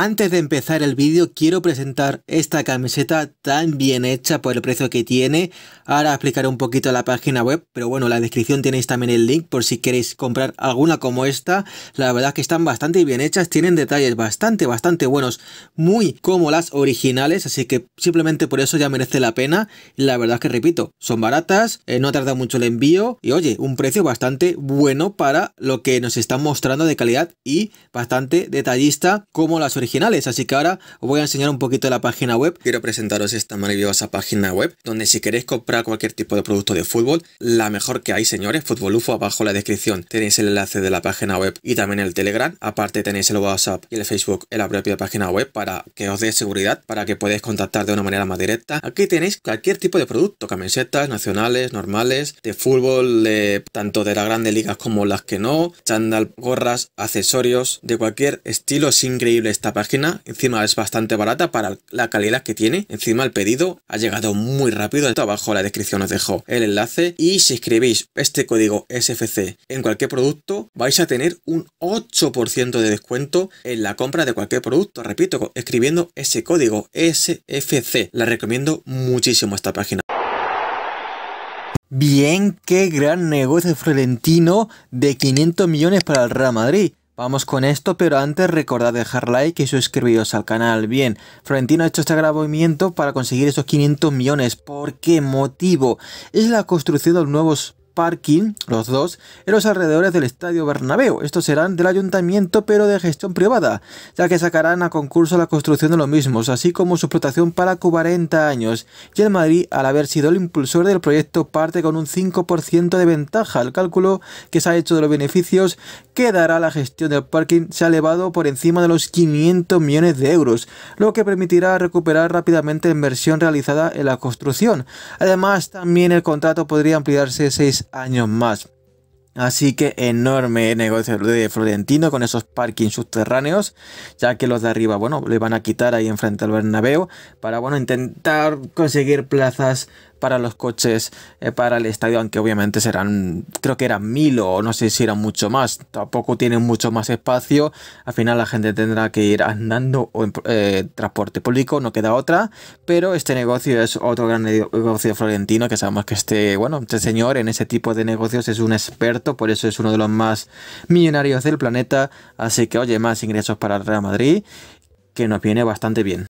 Antes de empezar el vídeo quiero presentar esta camiseta tan bien hecha por el precio que tiene. Ahora explicaré un poquito la página web, pero bueno, la descripción tenéis también el link por si queréis comprar alguna como esta. La verdad es que están bastante bien hechas, tienen detalles bastante, bastante buenos, muy como las originales, así que simplemente por eso ya merece la pena. la verdad que repito, son baratas, eh, no tarda mucho el envío y oye, un precio bastante bueno para lo que nos están mostrando de calidad y bastante detallista como las originales así que ahora os voy a enseñar un poquito la página web. Quiero presentaros esta maravillosa página web, donde si queréis comprar cualquier tipo de producto de fútbol, la mejor que hay señores, Fútbol UFO, abajo la descripción tenéis el enlace de la página web y también el Telegram, aparte tenéis el WhatsApp y el Facebook en la propia página web para que os dé seguridad, para que podáis contactar de una manera más directa. Aquí tenéis cualquier tipo de producto, camisetas nacionales, normales, de fútbol, tanto de las grandes ligas como las que no, chándal, gorras, accesorios, de cualquier estilo, es increíble esta página página, encima es bastante barata para la calidad que tiene, encima el pedido ha llegado muy rápido, abajo en la descripción os dejo el enlace y si escribís este código SFC en cualquier producto vais a tener un 8% de descuento en la compra de cualquier producto, repito, escribiendo ese código SFC, la recomiendo muchísimo esta página. Bien, qué gran negocio florentino de 500 millones para el Real Madrid. Vamos con esto, pero antes recordad dejar like y suscribiros al canal. Bien, Florentino ha hecho este agravamiento para conseguir esos 500 millones. ¿Por qué motivo? Es la construcción de los nuevos parking, los dos, en los alrededores del Estadio Bernabéu. Estos serán del ayuntamiento pero de gestión privada, ya que sacarán a concurso la construcción de los mismos, así como su explotación para 40 años. Y el Madrid, al haber sido el impulsor del proyecto, parte con un 5% de ventaja. El cálculo que se ha hecho de los beneficios que dará la gestión del parking se ha elevado por encima de los 500 millones de euros, lo que permitirá recuperar rápidamente la inversión realizada en la construcción. Además, también el contrato podría ampliarse 6 años más. Así que enorme negocio de Florentino con esos parkings subterráneos, ya que los de arriba, bueno, le van a quitar ahí enfrente al Bernabéu para, bueno, intentar conseguir plazas para los coches eh, para el estadio, aunque obviamente serán, creo que eran mil o no sé si eran mucho más, tampoco tienen mucho más espacio, al final la gente tendrá que ir andando o en eh, transporte público, no queda otra, pero este negocio es otro gran negocio florentino que sabemos que este, bueno, este señor en ese tipo de negocios es un experto, por eso es uno de los más millonarios del planeta, así que oye, más ingresos para el Real Madrid que nos viene bastante bien.